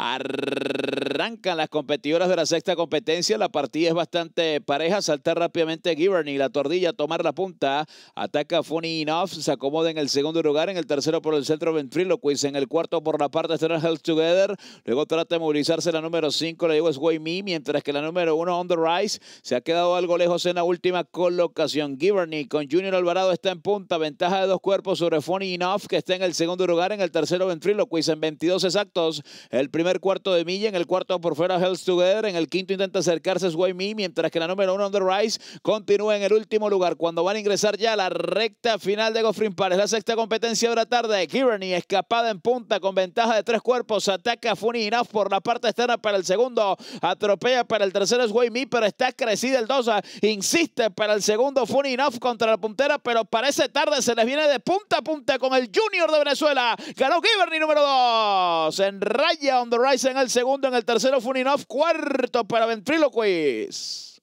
Arrancan las competidoras de la sexta competencia. La partida es bastante pareja. Salta rápidamente Giverney, la tordilla, tomar la punta. Ataca Funny Enough. Se acomoda en el segundo lugar. En el tercero por el centro Ventriloquist. En el cuarto por la parte de Health Together. Luego trata de movilizarse la número 5. La es Way Me. Mientras que la número 1 On the Rise se ha quedado algo lejos en la última colocación. Giverney con Junior Alvarado está en punta. Ventaja de dos cuerpos sobre Funny Enough que está en el segundo lugar. En el tercero Ventriloquist en 22 exactos. El primer cuarto de milla, en el cuarto por fuera Hells Together, en el quinto intenta acercarse Sway Me, mientras que la número uno on the rise continúa en el último lugar. Cuando van a ingresar ya a la recta final de Goffrin Pares, la sexta competencia de la tarde, Giverny escapada en punta con ventaja de tres cuerpos, ataca Funi Enough por la parte externa para el segundo, atropella para el tercero Sway Me, pero está crecida el dosa insiste para el segundo Funi Enough contra la puntera, pero parece tarde, se les viene de punta a punta con el Junior de Venezuela, ganó Giverny número dos, en raya on the en el segundo, en el tercero Funinov, cuarto para Ventriloquist.